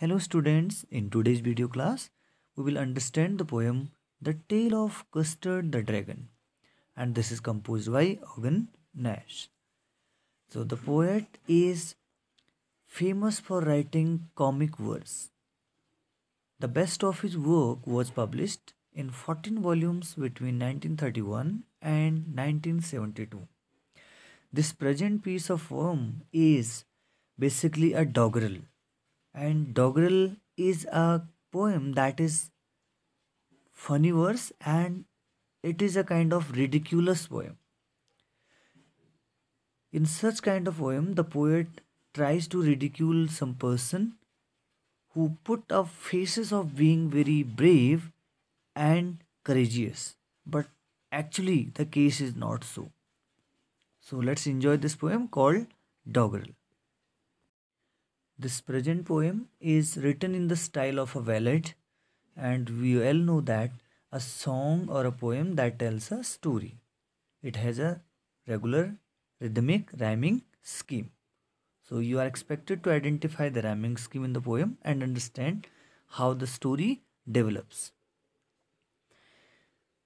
Hello students, in today's video class, we will understand the poem The Tale of Custard the Dragon and this is composed by Ogan Nash. So the poet is famous for writing comic verse. The best of his work was published in 14 volumes between 1931 and 1972. This present piece of poem is basically a doggerel and doggerel is a poem that is funny verse and it is a kind of ridiculous poem in such kind of poem the poet tries to ridicule some person who put up faces of being very brave and courageous but actually the case is not so so let's enjoy this poem called doggerel this present poem is written in the style of a ballad and we all know that a song or a poem that tells a story. It has a regular rhythmic rhyming scheme. So you are expected to identify the rhyming scheme in the poem and understand how the story develops.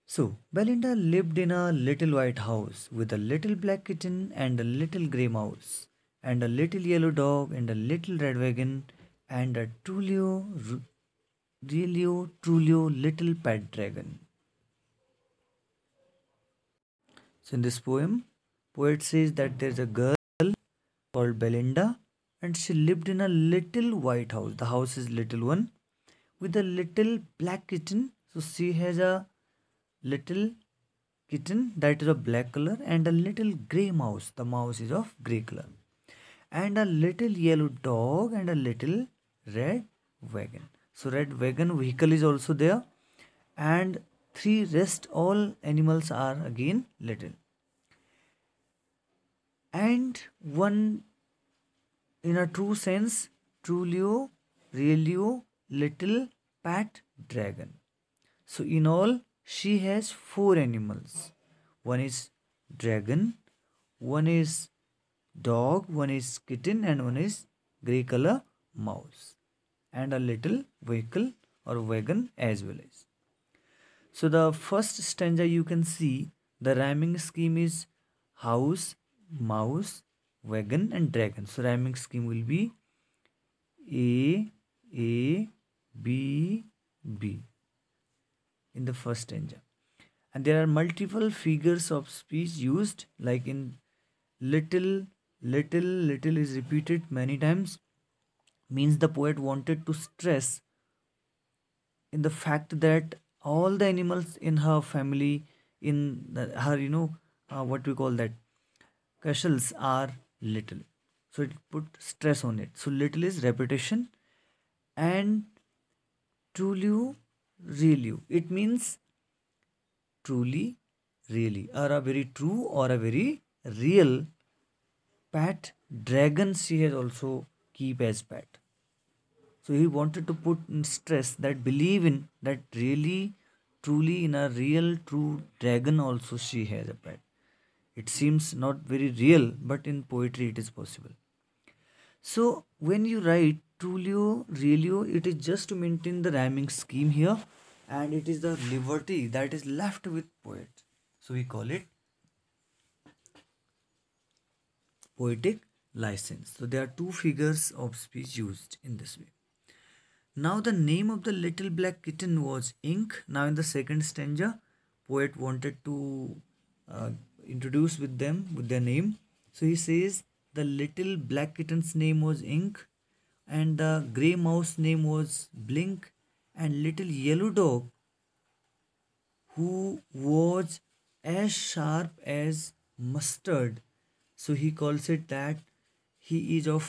So Belinda lived in a little white house with a little black kitten and a little grey mouse and a little yellow dog and a little red wagon and a Tulio, Relio, Trulio, little pet dragon. So in this poem, poet says that there's a girl called Belinda and she lived in a little white house. The house is little one with a little black kitten. So she has a little kitten that is of black color and a little grey mouse. The mouse is of grey color and a little yellow dog and a little red wagon so red wagon vehicle is also there and three rest all animals are again little and one in a true sense Trulio, realio Little, Pat, Dragon. So in all, she has four animals. One is dragon, one is dog, one is kitten and one is gray color mouse and a little vehicle or wagon as well as. So the first stanza you can see the rhyming scheme is house, mouse, wagon and dragon. So rhyming scheme will be A, A, B, B in the first stanza. And there are multiple figures of speech used like in little little little is repeated many times means the poet wanted to stress in the fact that all the animals in her family in the, her you know uh, what we call that castles are little so it put stress on it so little is repetition and truly really it means truly really are a very true or a very real pet dragons he has also keep as pet so he wanted to put in stress that believe in that really truly in a real true dragon also she has a pet it seems not very real but in poetry it is possible so when you write Trulio, realio it is just to maintain the rhyming scheme here and it is the liberty that is left with poet. So we call it poetic license. So there are two figures of speech used in this way. Now the name of the little black kitten was Ink. Now in the second stanza, poet wanted to uh, introduce with them with their name. So he says the little black kitten's name was Ink, and the grey mouse name was Blink, and little yellow dog who was as sharp as mustard so he calls it that he is of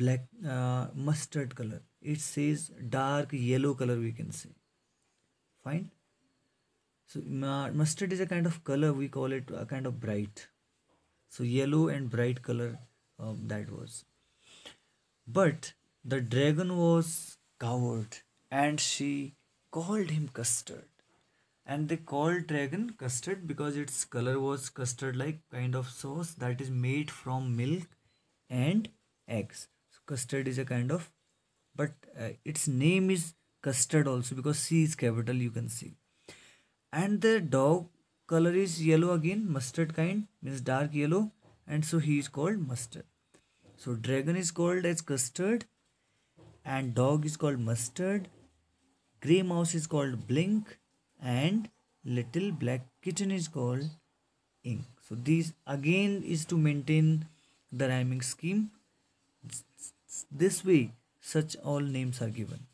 black uh, mustard color it says dark yellow color we can say fine so uh, mustard is a kind of color we call it a kind of bright so yellow and bright color um, that was but the dragon was coward and she called him custard and they called dragon custard because its color was custard like kind of sauce that is made from milk and eggs so custard is a kind of but uh, its name is custard also because c is capital you can see and the dog color is yellow again mustard kind means dark yellow and so he is called mustard so dragon is called as custard and dog is called mustard gray mouse is called blink and little black kitten is called ink so this again is to maintain the rhyming scheme this way such all names are given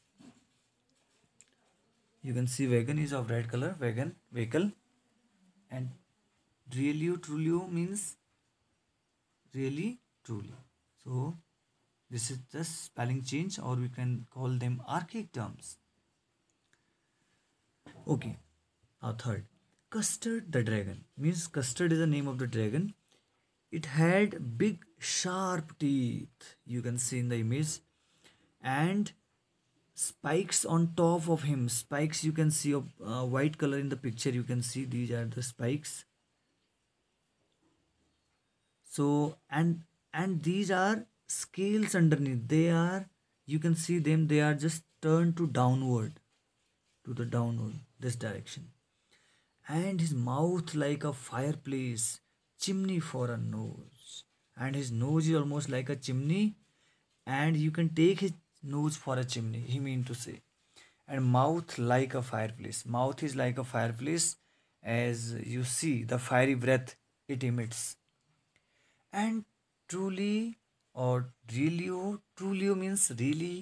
you can see wagon is of red color wagon vehicle and really truly means really truly so this is just spelling change or we can call them archaic terms Okay. our third, Custard the dragon means Custard is the name of the dragon. It had big sharp teeth, you can see in the image, and spikes on top of him. Spikes you can see of uh, white color in the picture. You can see these are the spikes. So and and these are scales underneath. They are you can see them. They are just turned to downward to the downward this direction and his mouth like a fireplace chimney for a nose and his nose is almost like a chimney and you can take his nose for a chimney he mean to say and mouth like a fireplace mouth is like a fireplace as you see the fiery breath it emits and truly or really oh, truly oh, means really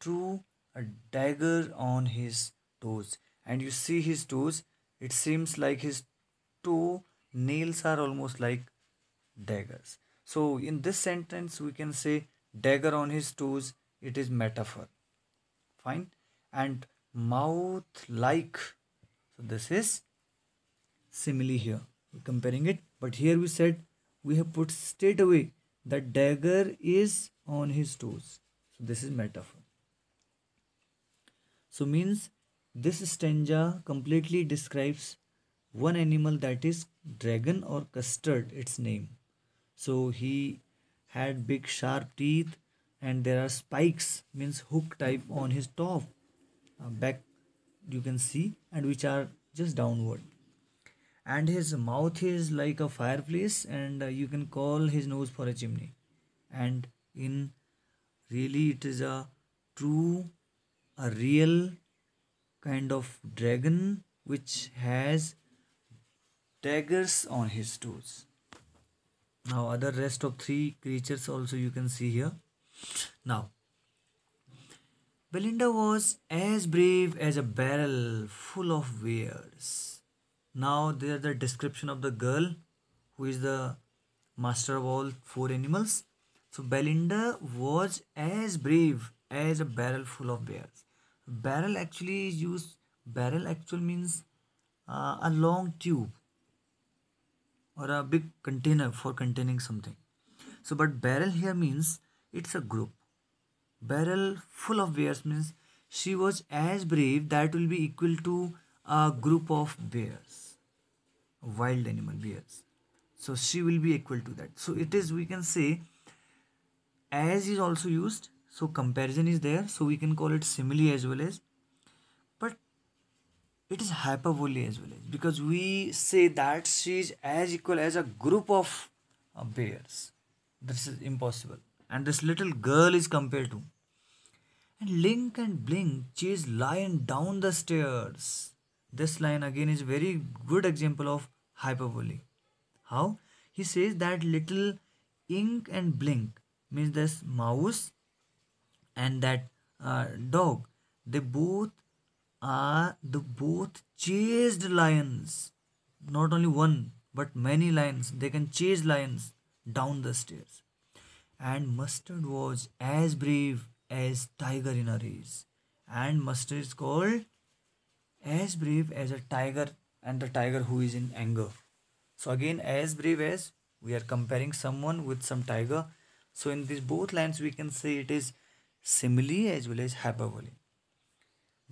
true a dagger on his toes and you see his toes it seems like his two nails are almost like daggers so in this sentence we can say dagger on his toes it is metaphor fine and mouth like so this is simile here we're comparing it but here we said we have put straight away that dagger is on his toes so this is metaphor so means this stanza completely describes one animal that is dragon or custard its name. So he had big sharp teeth and there are spikes means hook type on his top uh, back you can see and which are just downward and his mouth is like a fireplace and uh, you can call his nose for a chimney and in really it is a true a real kind of dragon which has daggers on his toes now other rest of three creatures also you can see here now belinda was as brave as a barrel full of wares now there the description of the girl who is the master of all four animals so belinda was as brave as a barrel full of bears barrel actually is used barrel actual means uh, a long tube or a big container for containing something so but barrel here means it's a group barrel full of bears means she was as brave that will be equal to a group of bears wild animal bears so she will be equal to that so it is we can say as is also used so comparison is there so we can call it simile as well as but it is hyperbole as well as because we say that she is as equal as a group of uh, bears this is impossible and this little girl is compared to and link and blink chase lion down the stairs this line again is very good example of hyperbole how he says that little ink and blink means this mouse and that uh, dog they both are the both chased lions not only one but many lions they can chase lions down the stairs and mustard was as brave as tiger in a race and mustard is called as brave as a tiger and the tiger who is in anger so again as brave as we are comparing someone with some tiger so in these both lines we can say it is simile as well as hyperbole.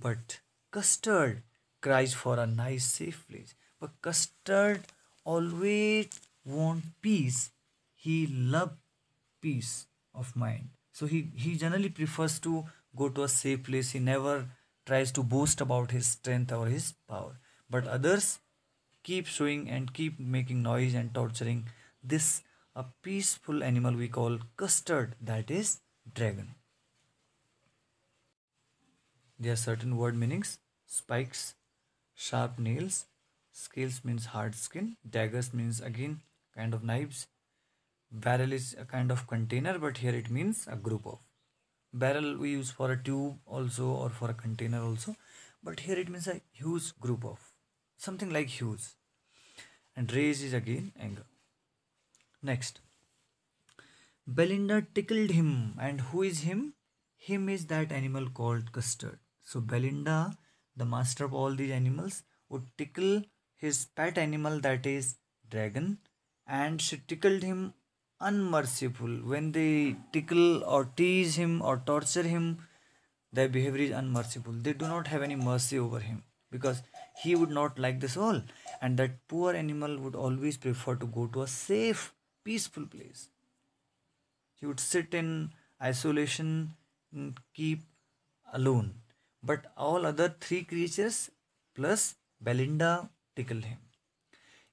But custard cries for a nice safe place. But custard always want peace. He love peace of mind. So he, he generally prefers to go to a safe place. He never tries to boast about his strength or his power. But others keep showing and keep making noise and torturing this a peaceful animal we call custard that is dragon. There are certain word meanings. Spikes, sharp nails. Scales means hard skin. Daggers means again kind of knives. Barrel is a kind of container but here it means a group of. Barrel we use for a tube also or for a container also. But here it means a huge group of. Something like huge. And rage is again anger. Next. Belinda tickled him. And who is him? Him is that animal called custard. So Belinda, the master of all these animals, would tickle his pet animal that is dragon and she tickled him unmerciful. When they tickle or tease him or torture him, their behavior is unmerciful. They do not have any mercy over him because he would not like this all and that poor animal would always prefer to go to a safe, peaceful place. He would sit in isolation and keep alone but all other three creatures plus Belinda tickle him.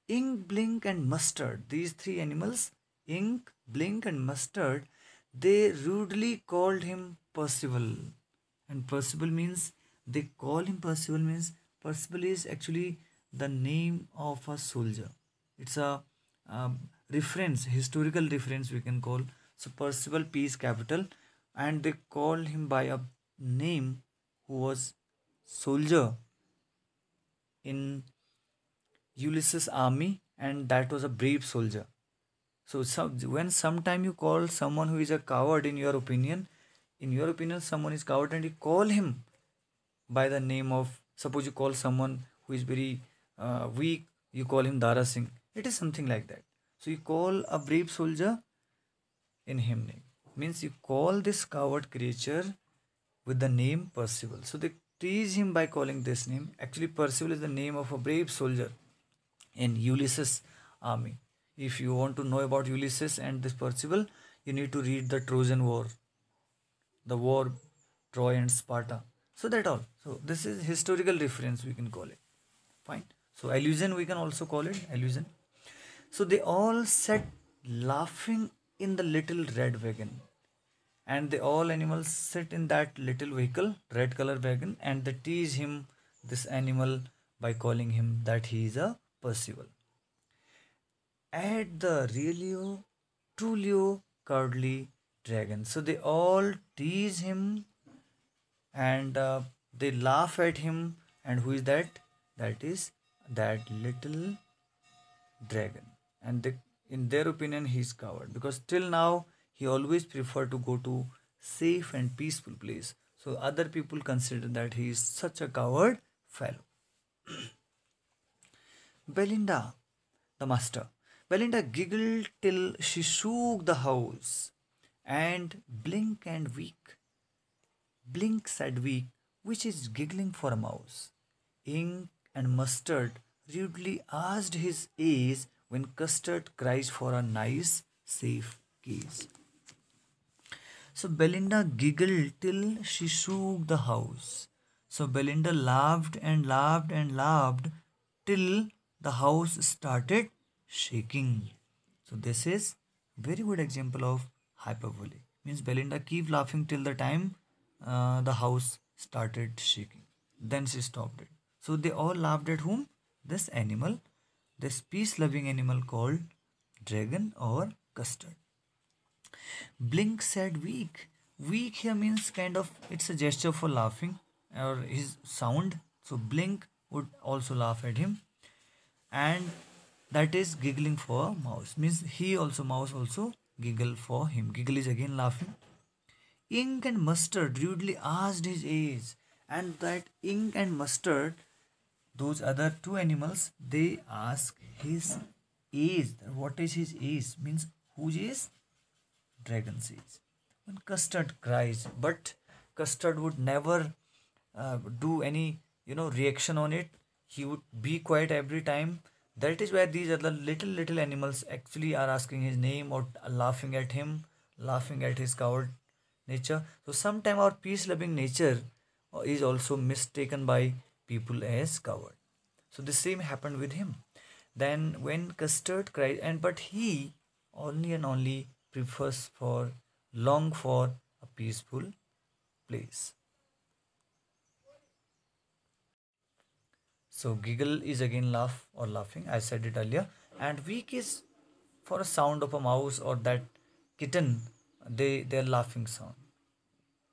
Ink, Blink and Mustard, these three animals, Ink, Blink and Mustard, they rudely called him Percival. And Percival means, they call him Percival means, Percival is actually the name of a soldier. It's a um, reference, historical reference we can call. So Percival P is capital and they call him by a name who was soldier in Ulysses army and that was a brave soldier. So when sometime you call someone who is a coward in your opinion, in your opinion someone is coward and you call him by the name of, suppose you call someone who is very uh, weak, you call him Dara Singh. It is something like that. So you call a brave soldier in him name. Means you call this coward creature with the name Percival. So they tease him by calling this name. Actually, Percival is the name of a brave soldier in Ulysses' army. If you want to know about Ulysses and this Percival, you need to read the Trojan War, the war Troy and Sparta. So that all. So this is historical reference we can call it. Fine. So allusion we can also call it allusion. So they all sat laughing in the little red wagon and the all animals sit in that little vehicle red color wagon and they tease him this animal by calling him that he is a percival at the Relio, Trulio, cowardly dragon. So they all tease him and uh, they laugh at him. And who is that? That is that little dragon. And they, in their opinion, he is coward because till now he always preferred to go to safe and peaceful place so other people consider that he is such a coward fellow belinda the master belinda giggled till she shook the house and blink and weak blink said weak which is giggling for a mouse ink and mustard rudely asked his age when custard cries for a nice safe case so Belinda giggled till she shook the house. So Belinda laughed and laughed and laughed till the house started shaking. So this is very good example of hyperbole. Means Belinda keep laughing till the time uh, the house started shaking. Then she stopped it. So they all laughed at whom? This animal, this peace loving animal called dragon or custard. Blink said weak. Weak here means kind of it's a gesture for laughing or his sound. So Blink would also laugh at him. And that is giggling for mouse. Means he also, mouse also giggle for him. Giggle is again laughing. Ink and Mustard rudely asked his age. And that Ink and Mustard, those other two animals, they ask his age. What is his age? Means whose age? dragon seeds. When custard cries, but custard would never uh, do any you know reaction on it. He would be quiet every time. That is where these other little little animals actually are asking his name or laughing at him, laughing at his coward nature. So sometime our peace-loving nature uh, is also mistaken by people as coward. So the same happened with him. Then when custard cried, and but he only and only prefers for long for a peaceful place. So giggle is again laugh or laughing. I said it earlier. And weak is for a sound of a mouse or that kitten. They are laughing sound.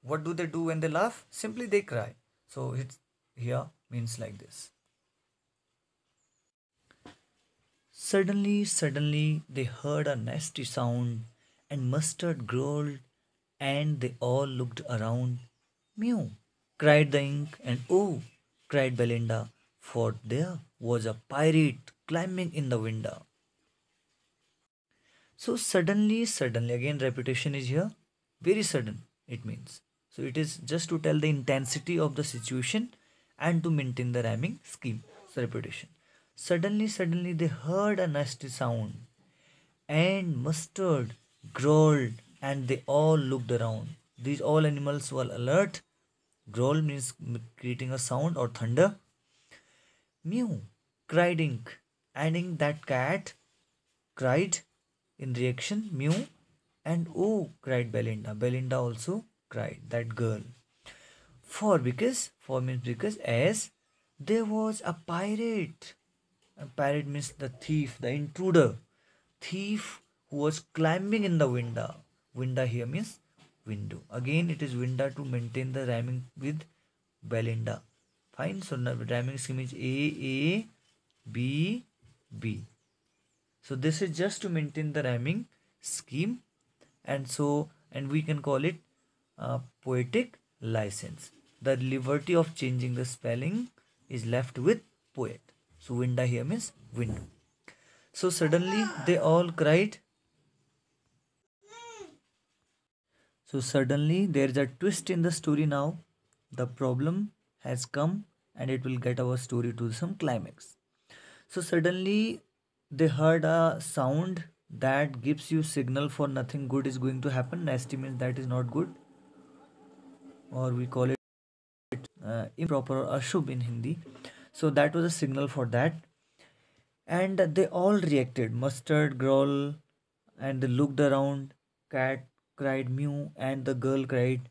What do they do when they laugh? Simply they cry. So it here means like this. Suddenly, suddenly they heard a nasty sound and Mustard growled, and they all looked around. Mew! cried the ink, and oh! cried Belinda, for there was a pirate climbing in the window. So suddenly, suddenly, again repetition is here. Very sudden, it means. So it is just to tell the intensity of the situation and to maintain the rhyming scheme. So repetition. Suddenly, suddenly they heard a nasty sound and mustard growled and they all looked around. These all animals were alert. Growl means creating a sound or thunder. Mew cried Ink, and Ink that cat cried in reaction. Mew and oh cried Belinda. Belinda also cried, that girl. For because, for means because, as there was a pirate. A pirate means the thief, the intruder. Thief who was climbing in the window window here means window again it is window to maintain the rhyming with belinda fine so now rhyming scheme is a a b b so this is just to maintain the rhyming scheme and so and we can call it uh, poetic license the liberty of changing the spelling is left with poet so winda here means window so suddenly they all cried So suddenly there is a twist in the story now. The problem has come and it will get our story to some climax. So suddenly they heard a sound that gives you signal for nothing good is going to happen. Nasty means that is not good or we call it uh, improper or ashub in Hindi. So that was a signal for that. And they all reacted. Mustard, Growl and they looked around. Cat cried Mew and the girl cried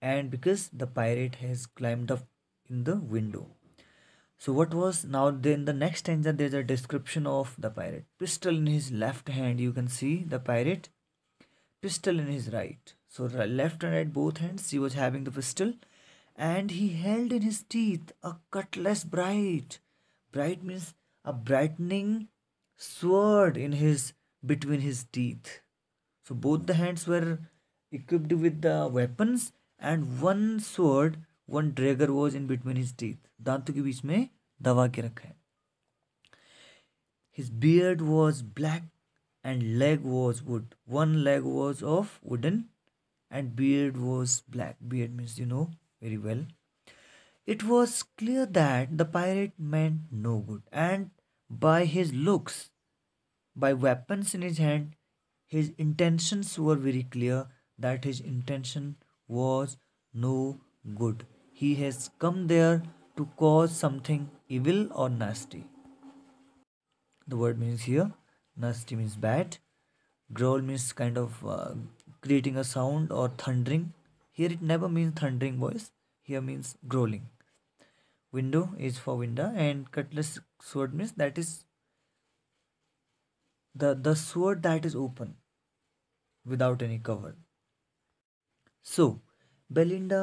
and because the pirate has climbed up in the window. So what was now then the next stanza there's a description of the pirate. Pistol in his left hand you can see the pirate pistol in his right. So left and right both hands he was having the pistol and he held in his teeth a cutlass bright. Bright means a brightening sword in his between his teeth so both the hands were equipped with the weapons and one sword, one dagger was in between his teeth. दांतों के बीच में दवा के रखा है His beard was black and leg was wood. One leg was of wooden and beard was black. Beard means you know very well. It was clear that the pirate meant no good and by his looks, by weapons in his hand, his intentions were very clear that his intention was no good. He has come there to cause something evil or nasty. The word means here nasty means bad. Growl means kind of uh, creating a sound or thundering. Here it never means thundering voice. Here means growling. Window is for window and cutlass sword means that is the the sword that is open without any cover so belinda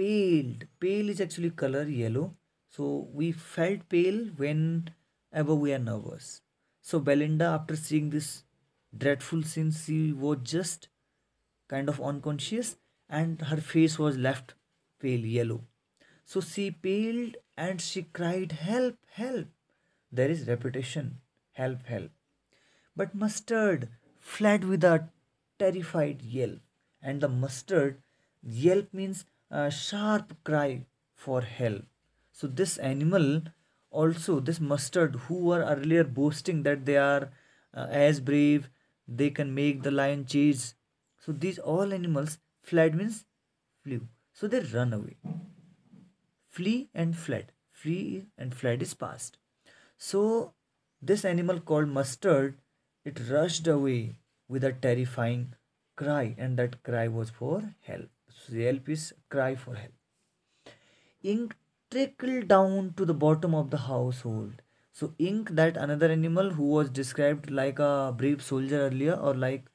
paled pale is actually color yellow so we felt pale whenever we are nervous so belinda after seeing this dreadful scene she was just kind of unconscious and her face was left pale yellow so she paled and she cried help help there is repetition help help but Mustard fled with a terrified yelp, and the mustard yelp means a uh, sharp cry for help. So this animal also this mustard who were earlier boasting that they are uh, as brave they can make the lion chase so these all animals fled means flew so they run away flee and fled flee and fled is past so this animal called mustard it rushed away with a terrifying cry, and that cry was for help. So the help is cry for help. Ink trickled down to the bottom of the household. So ink, that another animal who was described like a brave soldier earlier, or like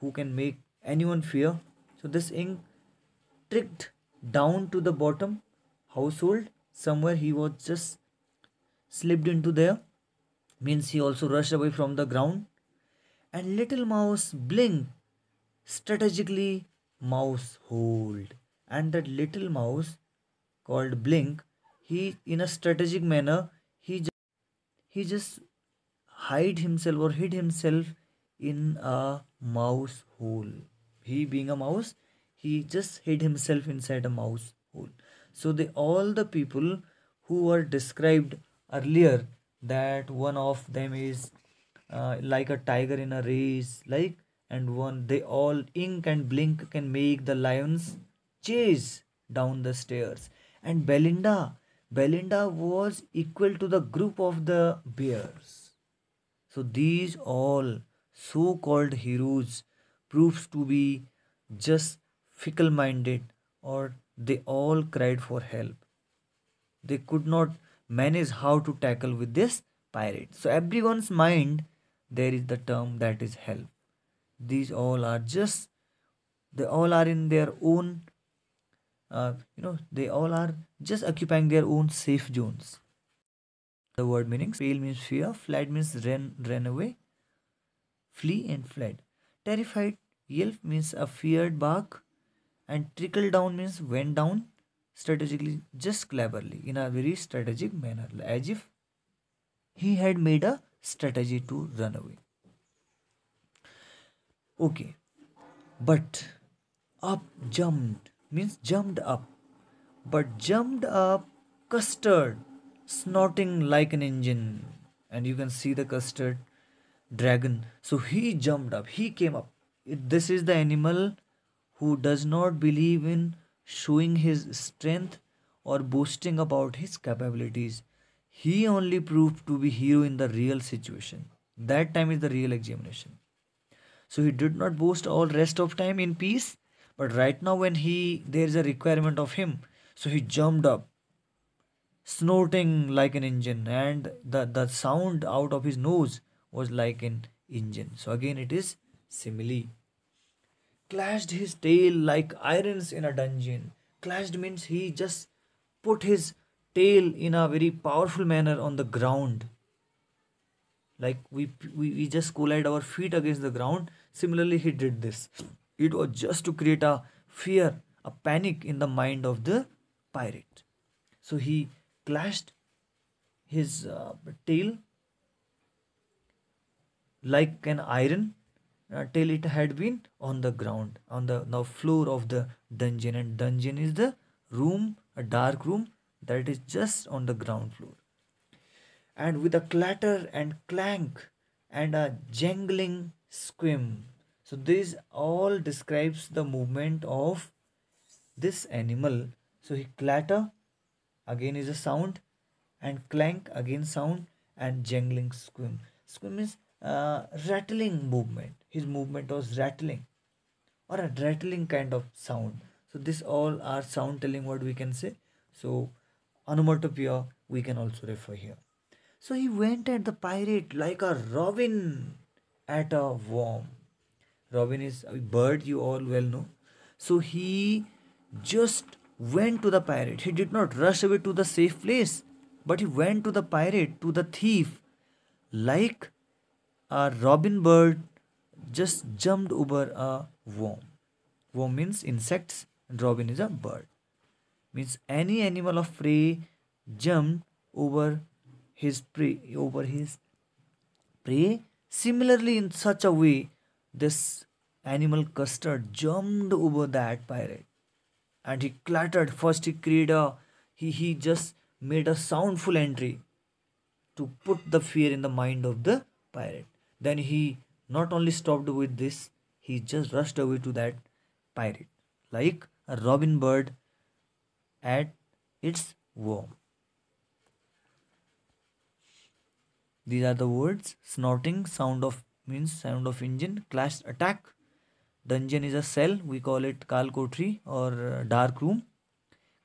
who can make anyone fear. So this ink tricked down to the bottom household somewhere he was just slipped into there means he also rushed away from the ground. And little mouse blinked strategically mouse hold and that little mouse called blink he in a strategic manner he just, he just hide himself or hid himself in a mouse hole he being a mouse he just hid himself inside a mouse hole so the all the people who were described earlier that one of them is uh, like a tiger in a race like and one they all ink and blink can make the lions chase down the stairs and belinda belinda was equal to the group of the bears so these all so called heroes proves to be just fickle minded or they all cried for help they could not manage how to tackle with this pirate. So everyone's mind there is the term that is help. These all are just they all are in their own uh, you know they all are just occupying their own safe zones. The word meaning pale means fear, fled means ran ran away, flee and fled. Terrified yelp means a feared bark and trickle down means went down strategically, just cleverly, in a very strategic manner, as if he had made a strategy to run away. Okay, but up jumped means jumped up, but jumped up custard, snorting like an engine, and you can see the custard dragon. So he jumped up, he came up. This is the animal who does not believe in showing his strength or boasting about his capabilities. He only proved to be hero in the real situation. That time is the real examination. So he did not boast all rest of time in peace. But right now when he there is a requirement of him, so he jumped up, snorting like an engine, and the, the sound out of his nose was like an engine. So again it is simile clashed his tail like irons in a dungeon. Clashed means he just put his tail in a very powerful manner on the ground. Like we, we, we just collide our feet against the ground. Similarly, he did this. It was just to create a fear, a panic in the mind of the pirate. So he clashed his uh, tail like an iron uh, till it had been on the ground on the now floor of the dungeon and dungeon is the room a dark room that is just on the ground floor and with a clatter and clank and a jangling squim so this all describes the movement of this animal so he clatter again is a sound and clank again sound and jangling squim squim is uh, rattling movement. His movement was rattling or a rattling kind of sound. So this all are sound telling what we can say. So onomatopoeia we can also refer here. So he went at the pirate like a robin at a worm. Robin is a bird you all well know. So he just went to the pirate. He did not rush away to the safe place, but he went to the pirate, to the thief, like a robin bird just jumped over a worm. Worm means insects and robin is a bird. Means any animal of prey jumped over his prey over his prey. Similarly, in such a way, this animal custard jumped over that pirate and he clattered. First he created a he he just made a soundful entry to put the fear in the mind of the pirate. Then he not only stopped with this, he just rushed away to that pirate, like a robin bird at its worm. These are the words snorting, sound of means sound of engine, clash, attack. Dungeon is a cell, we call it Kalkotri or uh, dark room.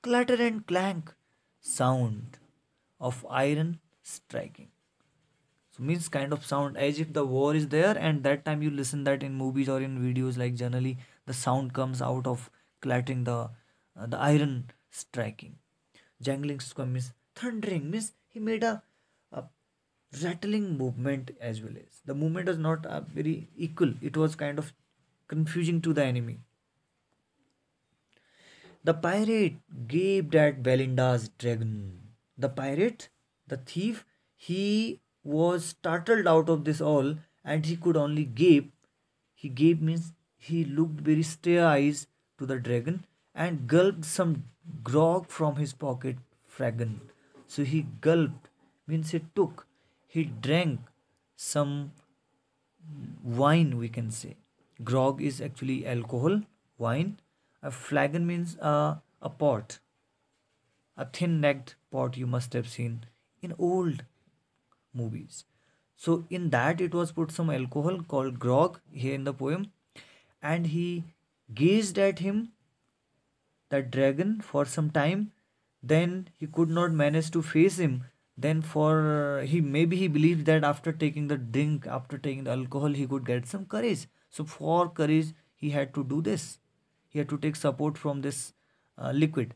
Clatter and clank, sound of iron striking so means kind of sound as if the war is there and that time you listen that in movies or in videos like generally the sound comes out of clattering the uh, the iron striking jangling scum means thundering means he made a, a rattling movement as well as the movement was not uh, very equal it was kind of confusing to the enemy the pirate gaped at Belinda's dragon. The pirate, the thief, he was startled out of this all and he could only gape. He gaped means he looked very stare eyes to the dragon and gulped some grog from his pocket flagon. So he gulped means he took, he drank some wine we can say. Grog is actually alcohol, wine. A flagon means uh, a pot, a thin-necked pot you must have seen in old movies. So in that it was put some alcohol called grog here in the poem and he gazed at him that dragon for some time then he could not manage to face him then for he maybe he believed that after taking the drink after taking the alcohol he could get some courage so for courage he had to do this he had to take support from this uh, liquid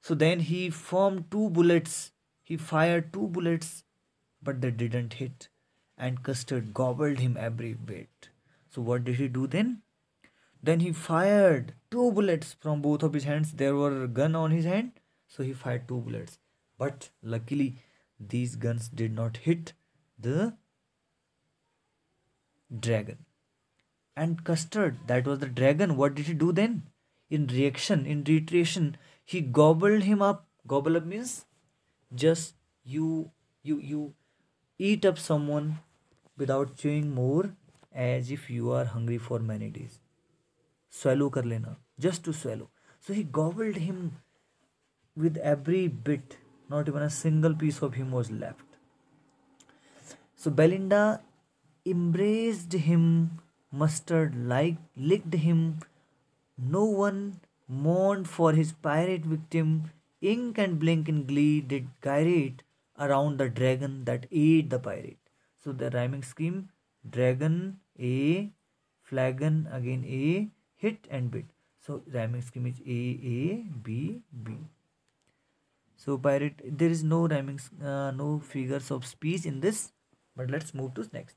so then he formed two bullets he fired two bullets but they didn't hit, and Custard gobbled him every bit. So, what did he do then? Then he fired two bullets from both of his hands. There were a gun on his hand, so he fired two bullets. But luckily, these guns did not hit the dragon. And Custard, that was the dragon, what did he do then? In reaction, in reiteration, he gobbled him up. Gobble up means just you, you, you eat up someone without chewing more as if you are hungry for many days swallow kar lena just to swallow so he gobbled him with every bit not even a single piece of him was left so belinda embraced him mustard like licked him no one mourned for his pirate victim ink and blink in glee did gyrate around the dragon that ate the pirate. So the rhyming scheme dragon A flagon again A hit and bit. So rhyming scheme is A A B B. So pirate there is no rhyming uh, no figures of speech in this but let's move to next.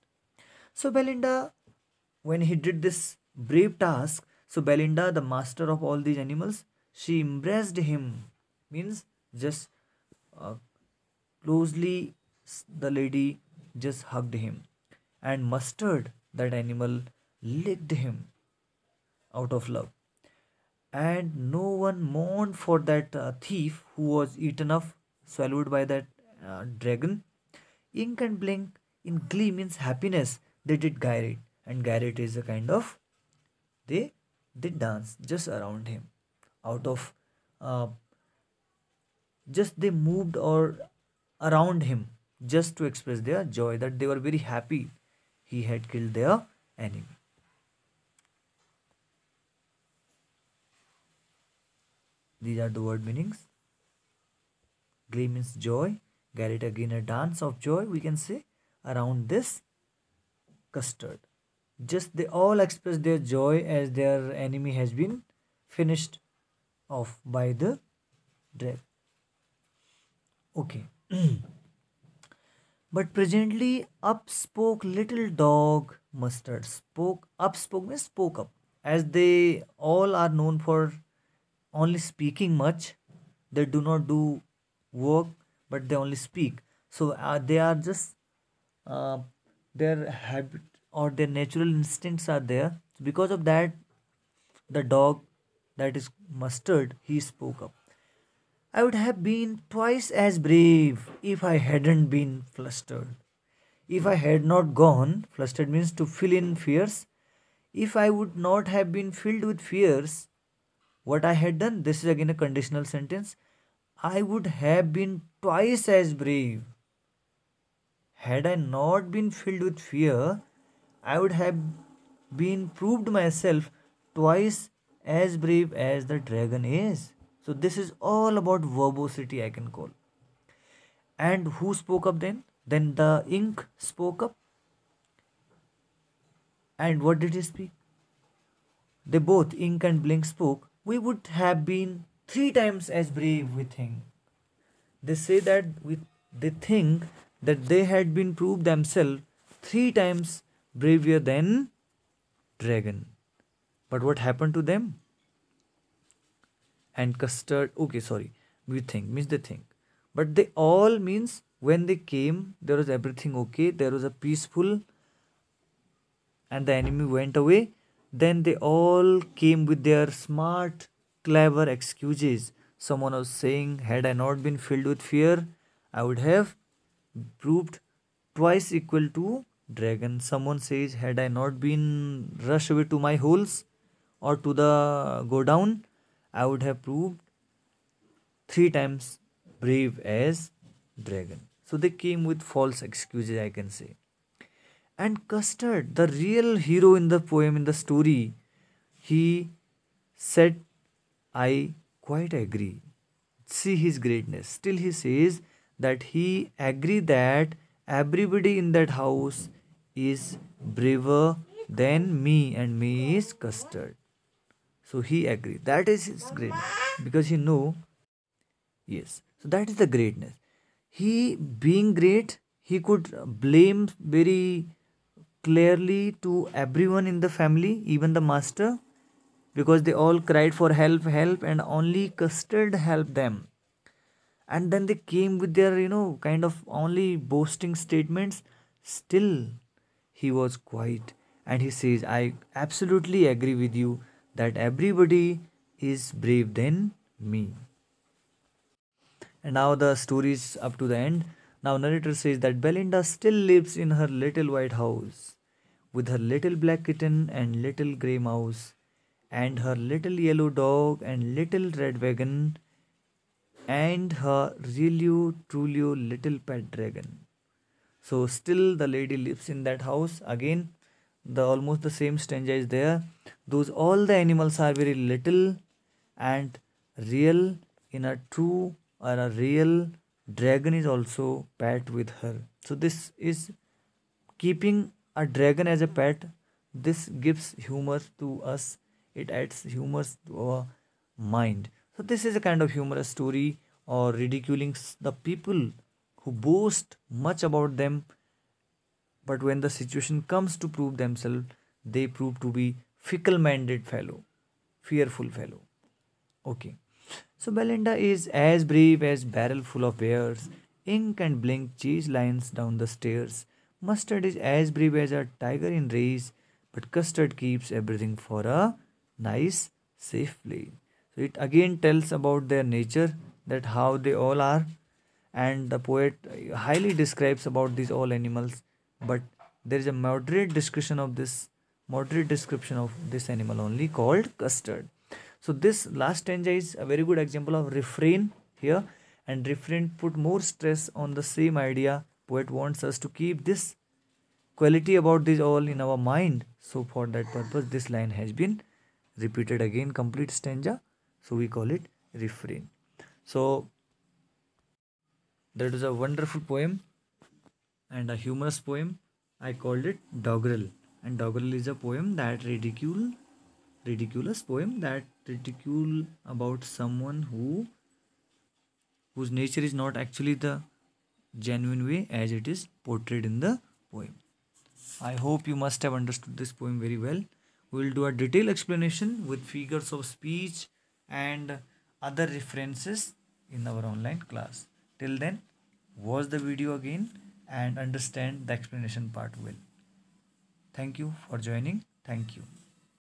So Belinda when he did this brave task so Belinda the master of all these animals she embraced him means just uh, closely, the lady just hugged him and mustard, that animal, licked him out of love. And no one mourned for that uh, thief who was eaten up, swallowed by that uh, dragon. Ink and blink in glee means happiness. They did gyrate, and gyrate is a kind of they did dance just around him, out of uh, just they moved or around him just to express their joy that they were very happy he had killed their enemy. These are the word meanings. Glee means joy. Garrett again a dance of joy, we can say, around this custard. Just they all express their joy as their enemy has been finished off by the dragon. Okay. but presently up spoke little dog mustard spoke up spoke means spoke up as they all are known for only speaking much they do not do work but they only speak so uh, they are just uh, their habit or their natural instincts are there so because of that the dog that is mustard he spoke up I would have been twice as brave if I hadn't been flustered. If I had not gone, flustered means to fill in fears. If I would not have been filled with fears, what I had done, this is again a conditional sentence, I would have been twice as brave. Had I not been filled with fear, I would have been proved myself twice as brave as the dragon is. So this is all about verbosity I can call. And who spoke up then? Then the ink spoke up. And what did he speak? They both, ink and blink, spoke. We would have been three times as brave, we think. They say that we, they think that they had been proved themselves three times braver than dragon. But what happened to them? and custard okay sorry we think means they think but they all means when they came there was everything okay there was a peaceful and the enemy went away then they all came with their smart clever excuses someone was saying had i not been filled with fear i would have proved twice equal to dragon someone says had i not been rushed away to my holes or to the go down I would have proved three times brave as dragon. So they came with false excuses, I can say. And Custard, the real hero in the poem, in the story, he said, I quite agree. See his greatness. Still, he says that he agree that everybody in that house is braver than me, and me is Custard so he agreed that is his greatness because he know yes so that is the greatness he being great he could blame very clearly to everyone in the family even the master because they all cried for help help and only custard helped them and then they came with their you know kind of only boasting statements still he was quiet and he says i absolutely agree with you that everybody is brave than me. And now the story is up to the end. Now narrator says that Belinda still lives in her little white house with her little black kitten and little grey mouse and her little yellow dog and little red wagon and her really truly little pet dragon. So still the lady lives in that house again the almost the same stanza is there those all the animals are very little and real in a true or a real dragon is also pet with her so this is keeping a dragon as a pet this gives humor to us it adds humor to our mind so this is a kind of humorous story or ridiculing the people who boast much about them but when the situation comes to prove themselves, they prove to be fickle-minded fellow, fearful fellow. Okay. So Belinda is as brave as barrel full of bears. Ink and blink chase lions down the stairs. Mustard is as brave as a tiger in race, but Custard keeps everything for a nice, safe play. So it again tells about their nature, that how they all are. And the poet highly describes about these all animals but there is a moderate description of this moderate description of this animal only called custard so this last stanza is a very good example of refrain here and refrain put more stress on the same idea poet wants us to keep this quality about this all in our mind so for that purpose this line has been repeated again complete stanza so we call it refrain so that is a wonderful poem and a humorous poem. I called it Doggerel. And Doggerel is a poem that ridicule, ridiculous poem that ridicule about someone who whose nature is not actually the genuine way as it is portrayed in the poem. I hope you must have understood this poem very well. We will do a detailed explanation with figures of speech and other references in our online class. Till then, watch the video again and understand the explanation part well. Thank you for joining. Thank you.